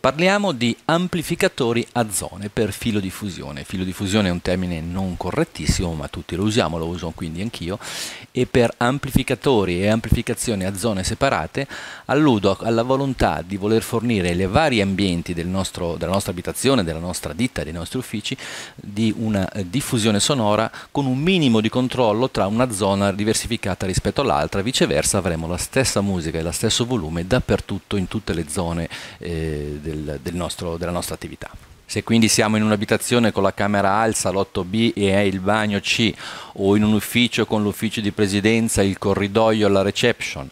Parliamo di amplificatori a zone per filo di fusione. Filo di fusione è un termine non correttissimo, ma tutti lo usiamo, lo uso quindi anch'io. E per amplificatori e amplificazioni a zone separate alludo alla volontà di voler fornire ai vari ambienti del nostro, della nostra abitazione, della nostra ditta, dei nostri uffici, di una diffusione sonora con un minimo di controllo tra una zona diversificata rispetto all'altra. Viceversa avremo la stessa musica e lo stesso volume dappertutto in tutte le zone. Eh, del, del nostro, della nostra attività. Se quindi siamo in un'abitazione con la camera A, l8 B e il bagno C, o in un ufficio con l'ufficio di presidenza, il corridoio, la reception,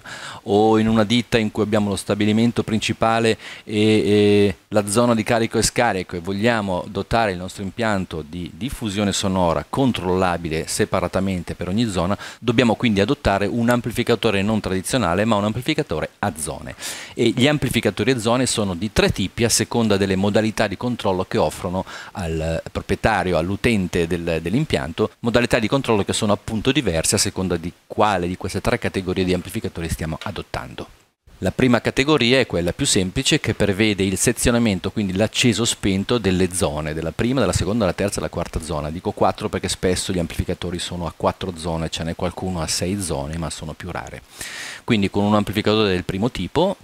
o in una ditta in cui abbiamo lo stabilimento principale e, e la zona di carico e scarico e vogliamo dotare il nostro impianto di diffusione sonora controllabile separatamente per ogni zona, dobbiamo quindi adottare un amplificatore non tradizionale ma un amplificatore a zone. E gli amplificatori a zone sono di tre tipi a seconda delle modalità di controllo che offrono al proprietario, all'utente del, dell'impianto, modalità di controllo che sono appunto diverse a seconda di quale di queste tre categorie di amplificatori stiamo adottando. La prima categoria è quella più semplice che prevede il sezionamento, quindi l'acceso spento delle zone, della prima, della seconda, della terza e della quarta zona. Dico quattro perché spesso gli amplificatori sono a quattro zone, ce n'è qualcuno a sei zone, ma sono più rare. Quindi con un amplificatore del primo tipo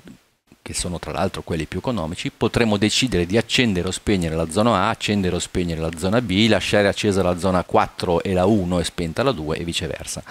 che sono tra l'altro quelli più economici, potremo decidere di accendere o spegnere la zona A, accendere o spegnere la zona B, lasciare accesa la zona 4 e la 1 e spenta la 2 e viceversa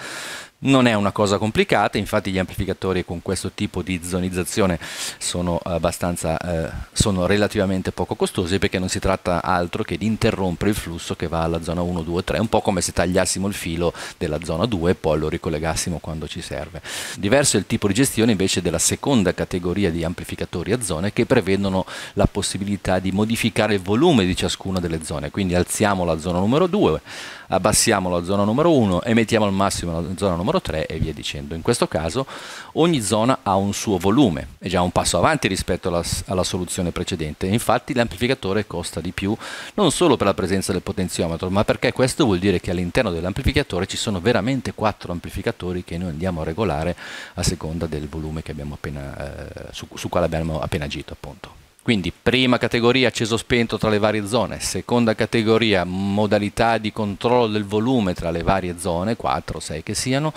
non è una cosa complicata, infatti gli amplificatori con questo tipo di zonizzazione sono, eh, sono relativamente poco costosi perché non si tratta altro che di interrompere il flusso che va alla zona 1, 2, 3, un po' come se tagliassimo il filo della zona 2 e poi lo ricollegassimo quando ci serve. Diverso è il tipo di gestione invece della seconda categoria di amplificatori a zone che prevedono la possibilità di modificare il volume di ciascuna delle zone, quindi alziamo la zona numero 2, abbassiamo la zona numero 1 e mettiamo al massimo la zona numero numero 3 e via dicendo. In questo caso ogni zona ha un suo volume, è già un passo avanti rispetto alla, alla soluzione precedente, infatti l'amplificatore costa di più non solo per la presenza del potenziometro, ma perché questo vuol dire che all'interno dell'amplificatore ci sono veramente quattro amplificatori che noi andiamo a regolare a seconda del volume abbiamo appena, eh, su, su quale abbiamo appena agito appunto. Quindi prima categoria acceso spento tra le varie zone, seconda categoria modalità di controllo del volume tra le varie zone, 4 o 6 che siano,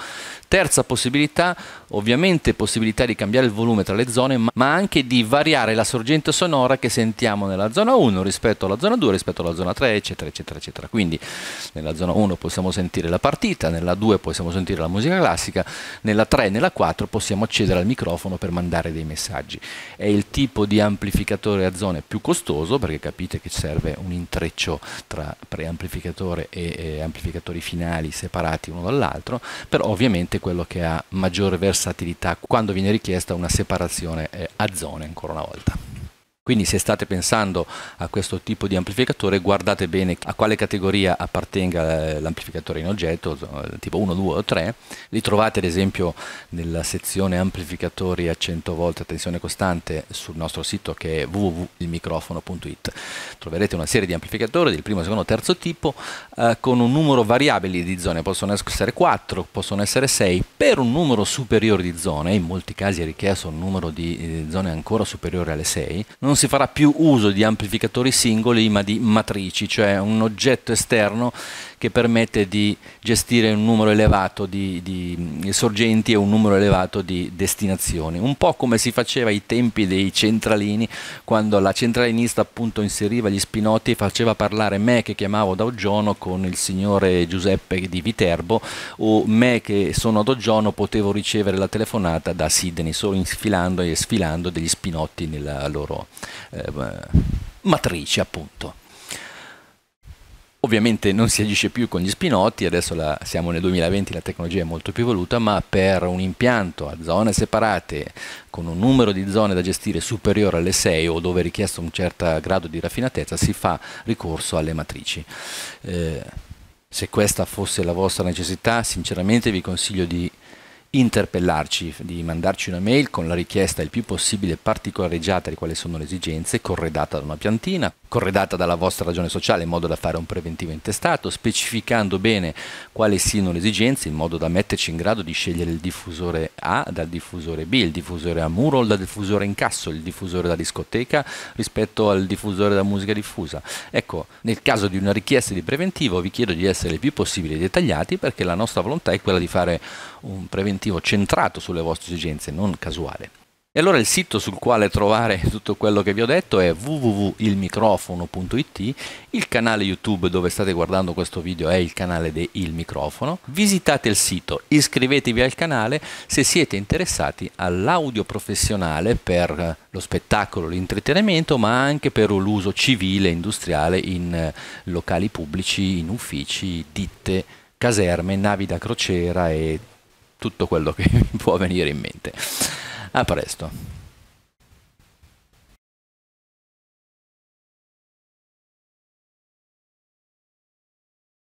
terza possibilità ovviamente possibilità di cambiare il volume tra le zone ma anche di variare la sorgente sonora che sentiamo nella zona 1 rispetto alla zona 2, rispetto alla zona 3 eccetera eccetera eccetera. Quindi nella zona 1 possiamo sentire la partita, nella 2 possiamo sentire la musica classica, nella 3 e nella 4 possiamo accedere al microfono per mandare dei messaggi. È il tipo di amplificazione preamplificatore a zone più costoso perché capite che serve un intreccio tra preamplificatore e, e amplificatori finali separati uno dall'altro, però ovviamente quello che ha maggiore versatilità quando viene richiesta una separazione eh, a zone ancora una volta. Quindi se state pensando a questo tipo di amplificatore guardate bene a quale categoria appartenga eh, l'amplificatore in oggetto, tipo 1, 2 o 3. Li trovate ad esempio nella sezione amplificatori a 100 volte a tensione costante sul nostro sito che è www.ilmicrofono.it. Troverete una serie di amplificatori del primo, secondo, terzo tipo eh, con un numero variabile di zone, possono essere 4, possono essere 6, per un numero superiore di zone, in molti casi è richiesto un numero di eh, zone ancora superiore alle 6, non si farà più uso di amplificatori singoli ma di matrici, cioè un oggetto esterno che permette di gestire un numero elevato di, di mm, sorgenti e un numero elevato di destinazioni, un po' come si faceva ai tempi dei centralini quando la centralinista appunto inseriva gli spinotti e faceva parlare me che chiamavo da Oggiano con il signore Giuseppe di Viterbo o me che sono ad Oggiano potevo ricevere la telefonata da Sidney solo infilando e sfilando degli spinotti nella loro eh, matrice appunto. Ovviamente non si agisce più con gli spinotti, adesso la, siamo nel 2020, la tecnologia è molto più evoluta, ma per un impianto a zone separate, con un numero di zone da gestire superiore alle 6 o dove è richiesto un certo grado di raffinatezza, si fa ricorso alle matrici. Eh, se questa fosse la vostra necessità, sinceramente vi consiglio di interpellarci, di mandarci una mail con la richiesta il più possibile particolareggiata di quali sono le esigenze, corredata da una piantina, corredata dalla vostra ragione sociale in modo da fare un preventivo intestato, specificando bene quali siano le esigenze in modo da metterci in grado di scegliere il diffusore A dal diffusore B, il diffusore a muro o dal diffusore in casso, il diffusore da discoteca rispetto al diffusore da musica diffusa. Ecco, nel caso di una richiesta di preventivo vi chiedo di essere il più possibile dettagliati perché la nostra volontà è quella di fare un preventivo incentivo centrato sulle vostre esigenze, non casuale. E allora il sito sul quale trovare tutto quello che vi ho detto è www.ilmicrofono.it, il canale YouTube dove state guardando questo video è il canale di Il Microfono. Visitate il sito, iscrivetevi al canale se siete interessati all'audio professionale per lo spettacolo, l'intrattenimento, ma anche per l'uso civile e industriale in eh, locali pubblici, in uffici, ditte, caserme, navi da crociera e tutto quello che può venire in mente. A presto.